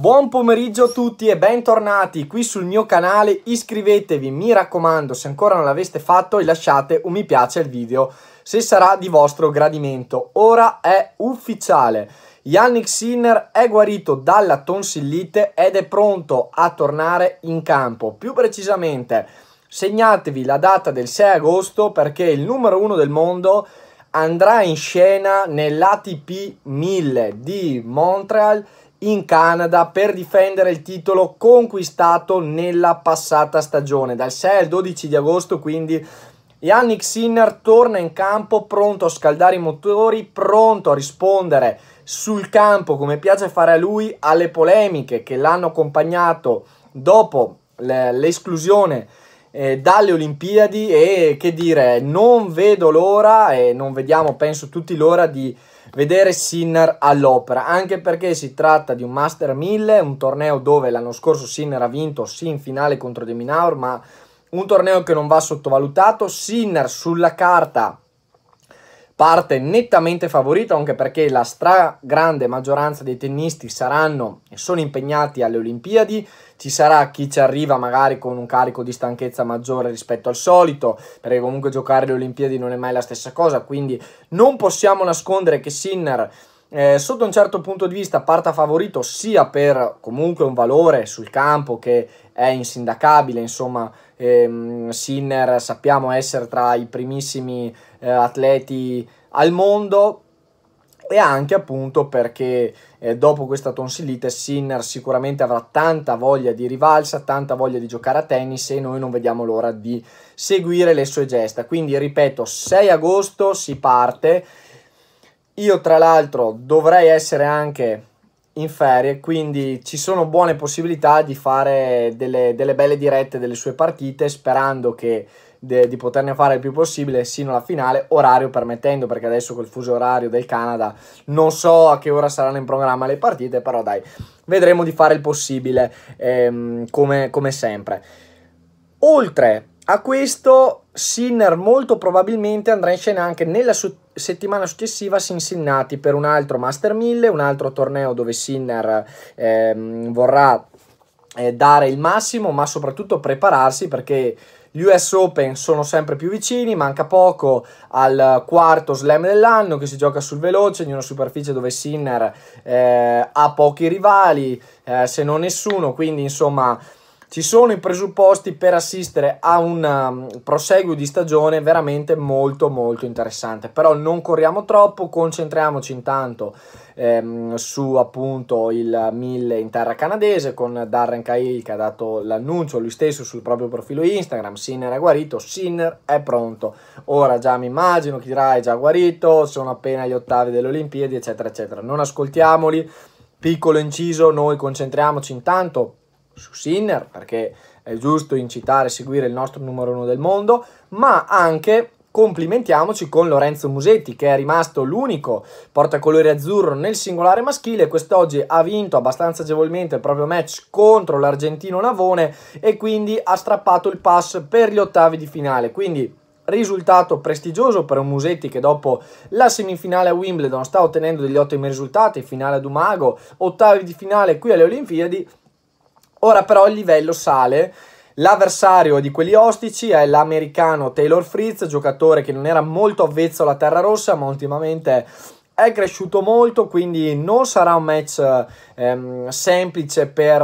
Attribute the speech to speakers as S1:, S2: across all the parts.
S1: Buon pomeriggio a tutti e bentornati qui sul mio canale, iscrivetevi mi raccomando se ancora non l'aveste fatto e lasciate un mi piace al video se sarà di vostro gradimento. Ora è ufficiale, Yannick Sinner è guarito dalla tonsillite ed è pronto a tornare in campo, più precisamente segnatevi la data del 6 agosto perché il numero uno del mondo andrà in scena nell'ATP 1000 di Montreal in Canada per difendere il titolo conquistato nella passata stagione. Dal 6 al 12 di agosto quindi Yannick Sinner torna in campo pronto a scaldare i motori, pronto a rispondere sul campo come piace fare a lui alle polemiche che l'hanno accompagnato dopo l'esclusione eh, dalle Olimpiadi e che dire, non vedo l'ora e non vediamo, penso tutti l'ora di vedere Sinner all'opera, anche perché si tratta di un Master 1000, un torneo dove l'anno scorso Sinner ha vinto sì in finale contro De Minaur, ma un torneo che non va sottovalutato, Sinner sulla carta parte nettamente favorita anche perché la stragrande maggioranza dei tennisti saranno e sono impegnati alle Olimpiadi, ci sarà chi ci arriva magari con un carico di stanchezza maggiore rispetto al solito, perché comunque giocare le Olimpiadi non è mai la stessa cosa, quindi non possiamo nascondere che Sinner eh, sotto un certo punto di vista parta favorito sia per comunque un valore sul campo che è insindacabile, insomma ehm, Sinner sappiamo essere tra i primissimi eh, atleti al mondo e anche appunto perché eh, dopo questa tonsillite Sinner sicuramente avrà tanta voglia di rivalsa, tanta voglia di giocare a tennis e noi non vediamo l'ora di seguire le sue gesta. Quindi ripeto, 6 agosto si parte io tra l'altro dovrei essere anche in ferie, quindi ci sono buone possibilità di fare delle, delle belle dirette delle sue partite, sperando che de, di poterne fare il più possibile sino alla finale, orario permettendo, perché adesso col fuso orario del Canada non so a che ora saranno in programma le partite, però dai, vedremo di fare il possibile ehm, come, come sempre. Oltre a questo, Sinner molto probabilmente andrà in scena anche nella, su- settimana successiva Cincinnati per un altro Master 1000, un altro torneo dove Sinner ehm, vorrà eh, dare il massimo, ma soprattutto prepararsi perché gli US Open sono sempre più vicini, manca poco al quarto slam dell'anno che si gioca sul veloce in una superficie dove Sinner eh, ha pochi rivali, eh, se non nessuno, quindi insomma ci sono i presupposti per assistere a un um, proseguo di stagione veramente molto molto interessante però non corriamo troppo concentriamoci intanto ehm, su appunto il 1000 in terra canadese con Darren Cahill che ha dato l'annuncio lui stesso sul proprio profilo Instagram Sinner è guarito Sinner è pronto ora già mi immagino Kirai è già guarito sono appena gli ottavi delle Olimpiadi eccetera eccetera non ascoltiamoli piccolo inciso noi concentriamoci intanto su Sinner, perché è giusto incitare e seguire il nostro numero uno del mondo, ma anche complimentiamoci con Lorenzo Musetti che è rimasto l'unico portacolore azzurro nel singolare maschile quest'oggi ha vinto abbastanza agevolmente il proprio match contro l'argentino Navone e quindi ha strappato il pass per gli ottavi di finale quindi risultato prestigioso per un Musetti che dopo la semifinale a Wimbledon sta ottenendo degli ottimi risultati finale ad Umago ottavi di finale qui alle Olimpiadi Ora però il livello sale. L'avversario di quelli ostici è l'americano Taylor Fritz, giocatore che non era molto avvezzo alla Terra Rossa, ma ultimamente è cresciuto molto, quindi non sarà un match ehm, semplice per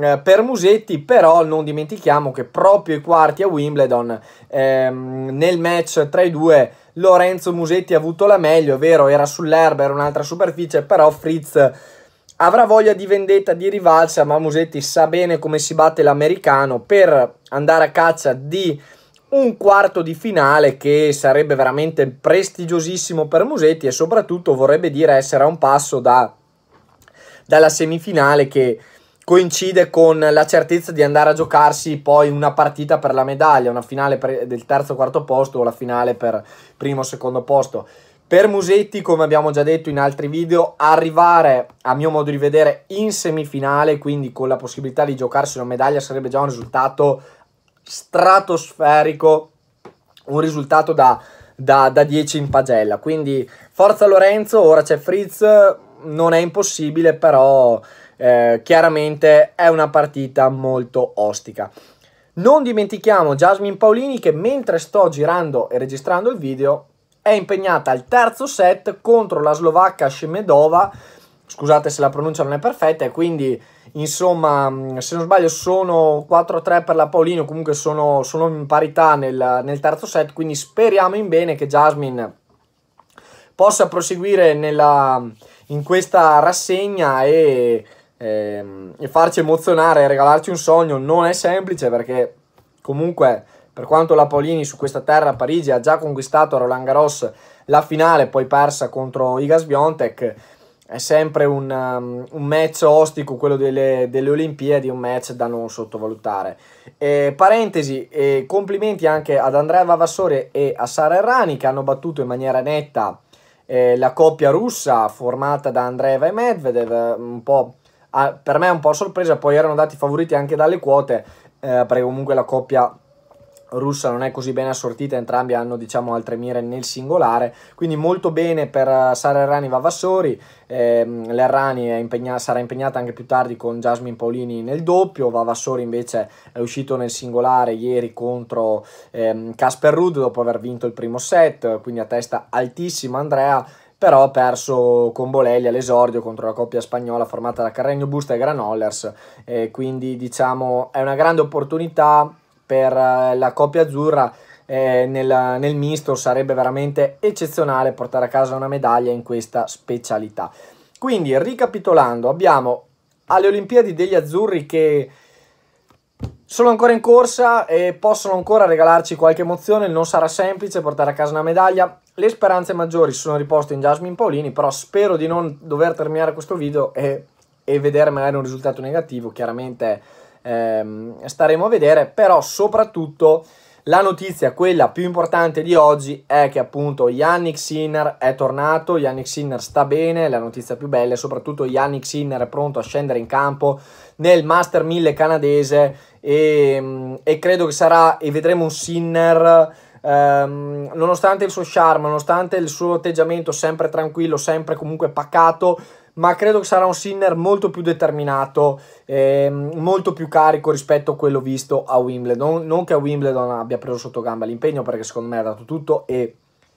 S1: eh, per Musetti, però non dimentichiamo che proprio i quarti a Wimbledon, ehm, nel match tra i due, Lorenzo Musetti ha avuto la meglio, è vero, era sull'erba, era un'altra superficie, però Fritz avrà voglia di vendetta, di rivalsa, ma Musetti sa bene come si batte l'americano per andare a caccia di un quarto di finale che sarebbe veramente prestigiosissimo per Musetti e soprattutto vorrebbe dire essere a un passo da, dalla semifinale che coincide con la certezza di andare a giocarsi poi una partita per la medaglia, una finale del terzo o quarto posto o la finale per primo o secondo posto. Per Musetti, come abbiamo già detto in altri video, arrivare a mio modo di vedere in semifinale, quindi con la possibilità di giocarsi una medaglia, sarebbe già un risultato stratosferico, un risultato da, da, da 10 in pagella. Quindi forza Lorenzo, ora c'è Fritz, non è impossibile, però eh, chiaramente è una partita molto ostica. Non dimentichiamo Jasmine Paolini che mentre sto girando e registrando il video è impegnata al terzo set contro la slovacca Scemedova. Scusate se la pronuncia non è perfetta, e quindi insomma, mm, se non sbaglio, sono 4-3 per la Paolino. Comunque sono, sono in parità nel, nel, terzo set. Quindi speriamo in bene che Jasmine possa proseguire nella, in questa rassegna e, e, ehm, e farci emozionare e regalarci un sogno. Non è semplice perché comunque per quanto la Paolini su questa terra a Parigi ha già conquistato a Roland Garros la finale, poi persa contro Igas Biontek, è sempre un, um, un, match ostico quello delle, delle, Olimpiadi, un match da non sottovalutare. E, parentesi, e complimenti anche ad Andrea Vavassore e a Sara Errani che hanno battuto in maniera netta eh, la coppia russa formata da Andreeva e Medvedev, un po', a, per me è un po' sorpresa, poi erano dati favoriti anche dalle quote, eh, perché comunque la coppia russa non è così ben assortita, entrambi hanno diciamo altre mire nel singolare, quindi molto bene per eh, Sara Errani Vavassori, eh, l'Errani impegna sarà impegnata anche più tardi con Jasmine Paolini nel doppio, Vavassori invece è uscito nel singolare ieri contro ehm, Casper ehm, Rudd dopo aver vinto il primo set, quindi a testa altissima Andrea, però ha perso con Bolelli all'esordio contro la coppia spagnola formata da Carregno Busta e Granollers, eh, quindi diciamo è una grande opportunità per eh, la coppia azzurra eh, nel, nel misto sarebbe veramente eccezionale portare a casa una medaglia in questa specialità. Quindi ricapitolando, abbiamo alle Olimpiadi degli azzurri che sono ancora in corsa e possono ancora regalarci qualche emozione, non sarà semplice portare a casa una medaglia. Le speranze maggiori sono riposte in Jasmine Paolini, però spero di non dover terminare questo video e, e vedere magari un risultato negativo, chiaramente ehm, staremo a vedere, però soprattutto la notizia, quella più importante di oggi, è che appunto Yannick Sinner è tornato, Yannick Sinner sta bene, la notizia più bella è soprattutto Yannick Sinner è pronto a scendere in campo nel Master 1000 canadese e, mm, e credo che sarà, e vedremo un Sinner... Um, nonostante il suo charme, nonostante il suo atteggiamento sempre tranquillo, sempre comunque pacato, ma credo che sarà un Sinner molto più determinato, ehm, molto più carico rispetto a quello visto a Wimbledon. Non che a Wimbledon abbia preso sotto gamba l'impegno, perché secondo me ha dato tutto e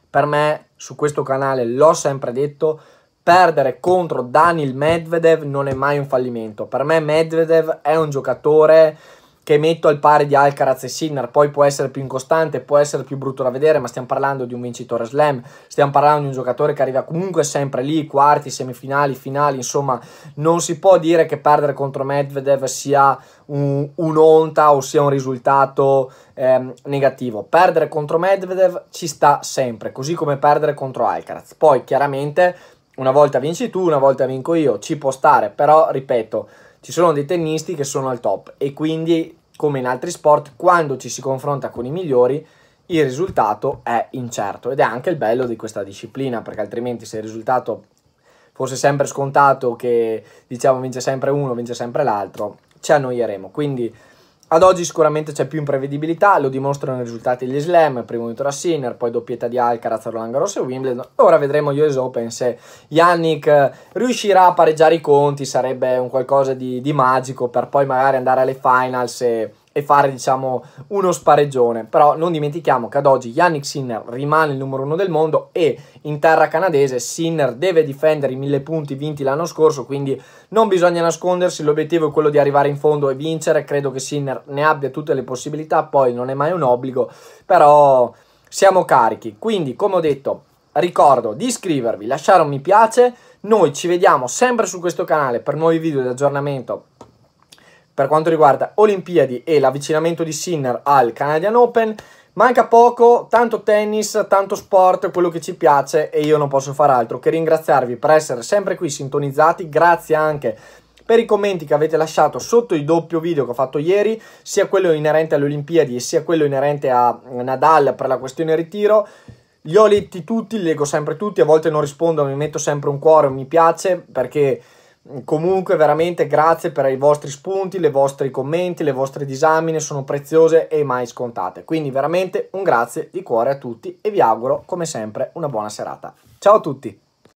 S1: per me su questo canale l'ho sempre detto, perdere contro Daniel Medvedev non è mai un fallimento. Per me Medvedev è un giocatore che metto al pari di Alcaraz e Sinner, poi può essere più incostante, può essere più brutto da vedere, ma stiamo parlando di un vincitore slam, stiamo parlando di un giocatore che arriva comunque sempre lì, quarti, semifinali, finali, insomma, non si può dire che perdere contro Medvedev sia un'onta o sia un risultato ehm, negativo. Perdere contro Medvedev ci sta sempre, così come perdere contro Alcaraz. Poi chiaramente una volta vinci tu, una volta vinco io, ci può stare, però ripeto, ci sono dei tennisti che sono al top e quindi come in altri sport quando ci si confronta con i migliori il risultato è incerto ed è anche il bello di questa disciplina perché altrimenti se il risultato fosse sempre scontato che diciamo vince sempre uno vince sempre l'altro ci annoieremo quindi ad oggi sicuramente c'è più imprevedibilità, lo dimostrano i risultati degli slam, primo vinto a Sinner, poi doppietta di Alcaraz, Roland Garros e Wimbledon. Ora vedremo gli US Open se Yannick eh, riuscirà a pareggiare i conti, sarebbe un qualcosa di, di magico per poi magari andare alle finals e e fare diciamo uno spareggione però non dimentichiamo che ad oggi Yannick Sinner rimane il numero uno del mondo e in terra canadese Sinner deve difendere i mille punti vinti l'anno scorso quindi non bisogna nascondersi l'obiettivo è quello di arrivare in fondo e vincere credo che Sinner ne abbia tutte le possibilità poi non è mai un obbligo però siamo carichi quindi come ho detto ricordo di iscrivervi lasciare un mi piace noi ci vediamo sempre su questo canale per nuovi video di aggiornamento per quanto riguarda Olimpiadi e l'avvicinamento di Sinner al Canadian Open. Manca poco, tanto tennis, tanto sport, quello che ci piace e io non posso far altro che ringraziarvi per essere sempre qui sintonizzati, grazie anche per i commenti che avete lasciato sotto il doppio video che ho fatto ieri, sia quello inerente alle Olimpiadi sia quello inerente a Nadal per la questione ritiro. Li ho letti tutti, li leggo sempre tutti, a volte non rispondo, mi metto sempre un cuore, mi piace perché Comunque veramente grazie per i vostri spunti, le vostri commenti, le vostre disamine, sono preziose e mai scontate. Quindi veramente un grazie di cuore a tutti e vi auguro come sempre una buona serata. Ciao a tutti!